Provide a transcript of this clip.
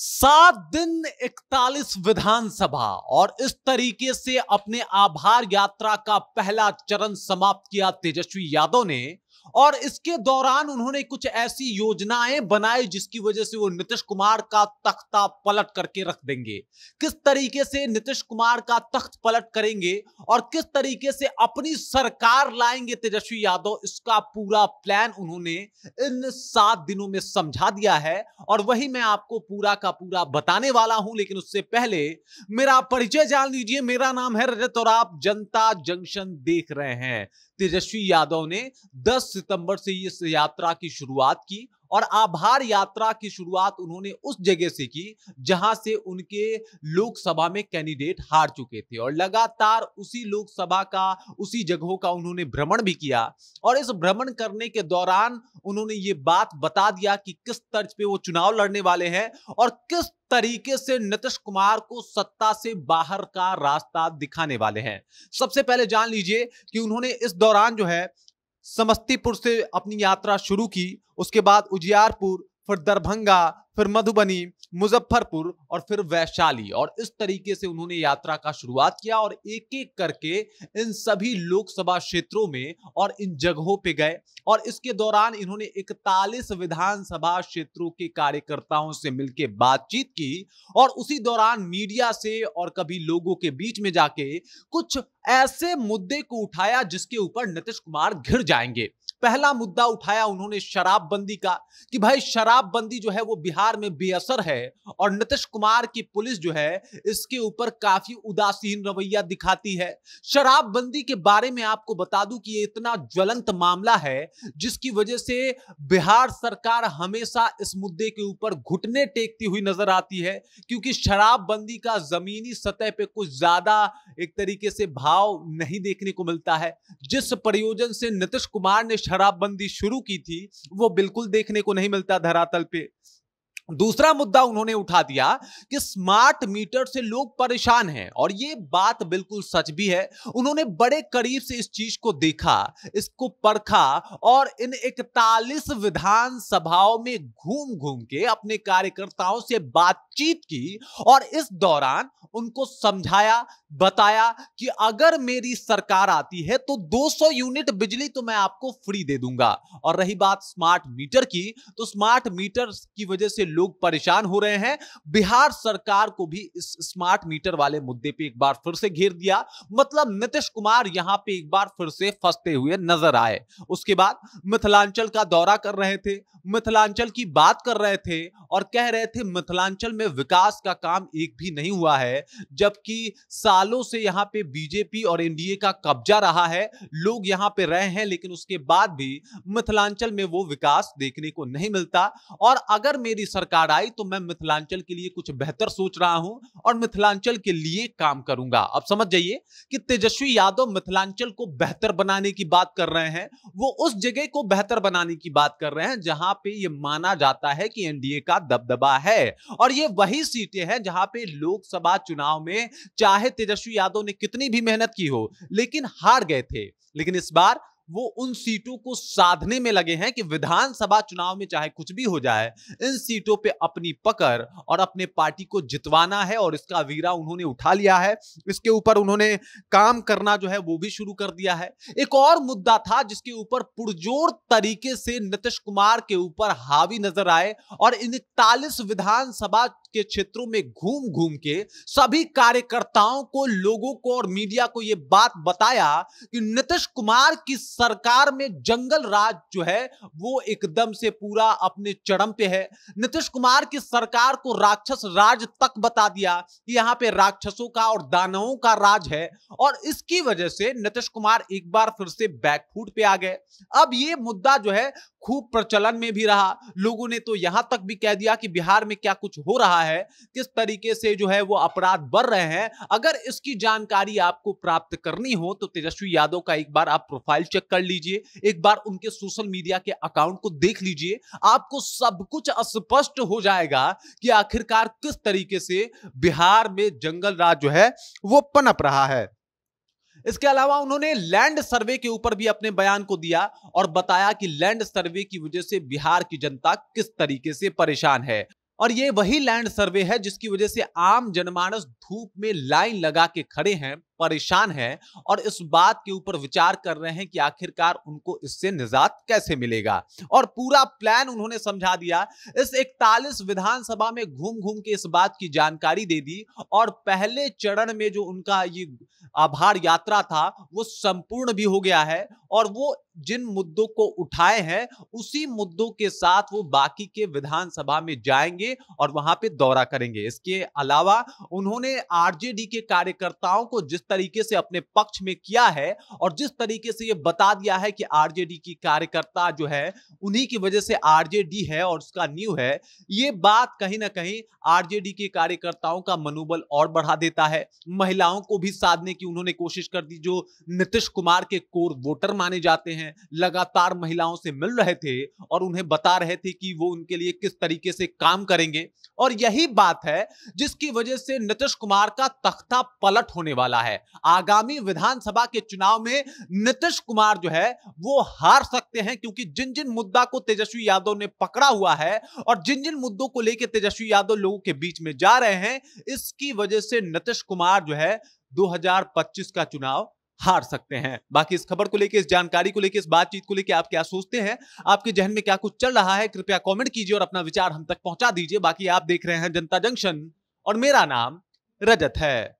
सात दिन इकतालीस विधानसभा और इस तरीके से अपने आभार यात्रा का पहला चरण समाप्त किया तेजस्वी यादव ने और इसके दौरान उन्होंने कुछ ऐसी योजनाएं बनाई जिसकी वजह से वो नीतीश कुमार का तख्ता पलट करके रख देंगे किस तरीके से नीतीश कुमार का तख्त पलट करेंगे और किस तरीके से अपनी सरकार लाएंगे तेजस्वी यादव इसका पूरा प्लान उन्होंने इन सात दिनों में समझा दिया है और वही मैं आपको पूरा का पूरा बताने वाला हूं लेकिन उससे पहले मेरा परिचय जान लीजिए मेरा नाम है रजत और आप जनता जंक्शन देख रहे हैं तेजस्वी यादव ने दस सितंबर से इस यात्रा की शुरुआत की और आभार यात्रा की शुरुआत उन्होंने उस जगह से की जहां से उनके लोकसभा में कैंडिडेट हार चुके थे और लगातार उसी लोकसभा का उसी जगहों का उन्होंने भ्रमण भी किया और इस भ्रमण करने के दौरान उन्होंने ये बात बता दिया कि किस तर्ज पे वो चुनाव लड़ने वाले हैं और किस तरीके से नीतीश कुमार को सत्ता से बाहर का रास्ता दिखाने वाले हैं सबसे पहले जान लीजिए कि उन्होंने इस दौरान जो है समस्तीपुर से अपनी यात्रा शुरू की उसके बाद उजियारपुर फिर दरभंगा फिर मधुबनी मुजफ्फरपुर और फिर वैशाली और इस तरीके से उन्होंने यात्रा का शुरुआत किया और एक एक करके इन सभी लोकसभा क्षेत्रों में और इन जगहों पे गए और इसके दौरान इन्होंने 41 विधानसभा क्षेत्रों के कार्यकर्ताओं से मिलकर बातचीत की और उसी दौरान मीडिया से और कभी लोगों के बीच में जाके कुछ ऐसे मुद्दे को उठाया जिसके ऊपर नीतीश कुमार घिर जाएंगे पहला मुद्दा उठाया उन्होंने शराबबंदी का कि भाई शराबबंदी जो है वो बिहार सरकार में बेअसर है और नीतीश कुमार की पुलिस जो है इसके ऊपर काफी उदासीन रवैया दिखाती है शराबबंदी के बारे में आपको बता दूं कि ये इतना ज्वलंत मामला है जिसकी वजह से बिहार सरकार हमेशा इस मुद्दे के ऊपर घुटने टेकती हुई नजर आती है क्योंकि शराबबंदी का जमीनी सतह पर कुछ ज्यादा एक तरीके से भाव नहीं देखने को मिलता है जिस प्रयोजन से नीतीश कुमार ने शराबबंदी शुरू की थी वो बिल्कुल देखने को नहीं मिलता धरातल पे दूसरा मुद्दा उन्होंने उठा दिया कि स्मार्ट मीटर से लोग परेशान हैं और ये बात बिल्कुल सच भी है उन्होंने बड़े करीब से इस चीज को देखा इसको परखा और इन 41 विधानसभाओं में घूम घूम के अपने कार्यकर्ताओं से बातचीत की और इस दौरान उनको समझाया बताया कि अगर मेरी सरकार आती है तो 200 यूनिट बिजली तो मैं आपको फ्री दे दूंगा और रही बात स्मार्ट मीटर की तो स्मार्ट मीटर की वजह से लोग परेशान हो रहे हैं बिहार सरकार को भी इस स्मार्ट मीटर वाले मुद्दे पे एक बार फिर से घेर दिया मतलब नीतीश कुमार यहां पे एक बार फिर से फंसते हुए नजर आए उसके बाद मिथिलांचल का दौरा कर रहे थे मिथिलांचल की बात कर रहे थे और कह रहे थे मिथिलांचल में विकास का काम एक भी नहीं हुआ है जबकि सालों से यहां पे बीजेपी और एनडीए का कब्जा रहा है लोग यहां पे रहे हैं लेकिन उसके बाद भी मिथिलांचल में वो विकास देखने को नहीं मिलता और अगर मेरी सरकार सरकार आई तो मैं मिथिलांचल के लिए कुछ बेहतर सोच रहा हूं और मिथिलांचल के लिए काम करूंगा अब समझ जाइए कि तेजस्वी यादव मिथिलांचल को बेहतर बनाने की बात कर रहे हैं वो उस जगह को बेहतर बनाने की बात कर रहे हैं जहां पे ये माना जाता है कि एनडीए का दबदबा है और ये वही सीटें हैं जहां पे लोकसभा चुनाव में चाहे तेजस्वी यादव ने कितनी भी मेहनत की हो लेकिन हार गए थे लेकिन इस बार वो उन सीटों को साधने में लगे हैं कि विधानसभा चुनाव में चाहे कुछ भी हो जाए इन सीटों पे अपनी पकड़ और अपने पार्टी को जितवाना है और इसका वीरा उन्होंने उठा लिया है इसके ऊपर उन्होंने काम करना जो है वो भी शुरू कर दिया है एक और मुद्दा था जिसके ऊपर पुरजोर तरीके से नीतीश कुमार के ऊपर हावी नजर आए और इन इकतालीस विधानसभा के क्षेत्रों में घूम घूम के सभी कार्यकर्ताओं को लोगों को और मीडिया को यह बात बताया कि नीतीश कुमार की सरकार में जंगल राज जो है वो एकदम से पूरा अपने चरम पे है नीतीश कुमार की सरकार को राक्षस राज तक बता दिया कि यहाँ पे राक्षसों का और दानवों का राज है और इसकी वजह से नीतीश कुमार एक बार फिर से बैकफुट पे आ गए अब ये मुद्दा जो है खूब प्रचलन में भी रहा लोगों ने तो यहां तक भी कह दिया कि बिहार में क्या कुछ हो रहा है किस तरीके से जो है वो अपराध बढ़ रहे हैं अगर इसकी जानकारी आपको प्राप्त करनी हो तो तेजस्वी यादव का एक बार आप प्रोफाइल चेक कर लीजिए एक बार उनके सोशल मीडिया के अकाउंट को देख लीजिए आपको सब कुछ स्पष्ट हो जाएगा कि आखिरकार किस तरीके से बिहार में जंगल राज जो है वो पनप रहा है इसके अलावा उन्होंने लैंड सर्वे के ऊपर भी अपने बयान को दिया और बताया कि लैंड सर्वे की वजह से बिहार की जनता किस तरीके से परेशान है और ये वही लैंड सर्वे है जिसकी वजह से आम जनमानस धूप में लाइन लगा के खड़े हैं परेशान हैं और इस बात के ऊपर विचार कर रहे हैं कि आखिरकार उनको इससे निजात कैसे मिलेगा और पूरा प्लान उन्होंने समझा दिया इस इकतालीस विधानसभा में घूम घूम के इस बात की जानकारी दे दी और पहले चरण में जो उनका ये आभार यात्रा था वो संपूर्ण भी हो गया है और वो जिन मुद्दों को उठाए हैं उसी मुद्दों के साथ वो बाकी के विधानसभा में जाएंगे और वहां पे दौरा करेंगे इसके अलावा उन्होंने आरजेडी के कार्यकर्ताओं को जिस तरीके से अपने पक्ष में किया है और जिस तरीके से ये बता दिया है कि आरजेडी की कार्यकर्ता जो है उन्हीं की वजह से आरजेडी है और उसका न्यू है ये बात कहीं ना कहीं आरजेडी के कार्यकर्ताओं का मनोबल और बढ़ा देता है महिलाओं को भी साधने की उन्होंने कोशिश कर दी जो नीतीश कुमार के कोर वोटर माने जाते हैं लगातार महिलाओं से मिल रहे थे और उन्हें बता रहे थे कि वो उनके लिए किस तरीके से काम करेंगे और यही बात है जिसकी वजह से नीतीश कुमार का तख्ता पलट होने वाला है आगामी विधानसभा के चुनाव में नीतीश कुमार जो है वो हार सकते हैं क्योंकि जिन जिन मुद्दा को तेजस्वी यादव ने पकड़ा हुआ है और जिन जिन मुद्दों को लेकर तेजस्वी यादव लोगों के बीच में जा रहे हैं इसकी वजह से नीतीश कुमार जो है दो का चुनाव हार सकते हैं बाकी इस खबर को लेकर इस जानकारी को लेकर इस बातचीत को लेकर आप क्या सोचते हैं आपके जहन में क्या कुछ चल रहा है कृपया कमेंट कीजिए और अपना विचार हम तक पहुंचा दीजिए बाकी आप देख रहे हैं जनता जंक्शन और मेरा नाम रजत है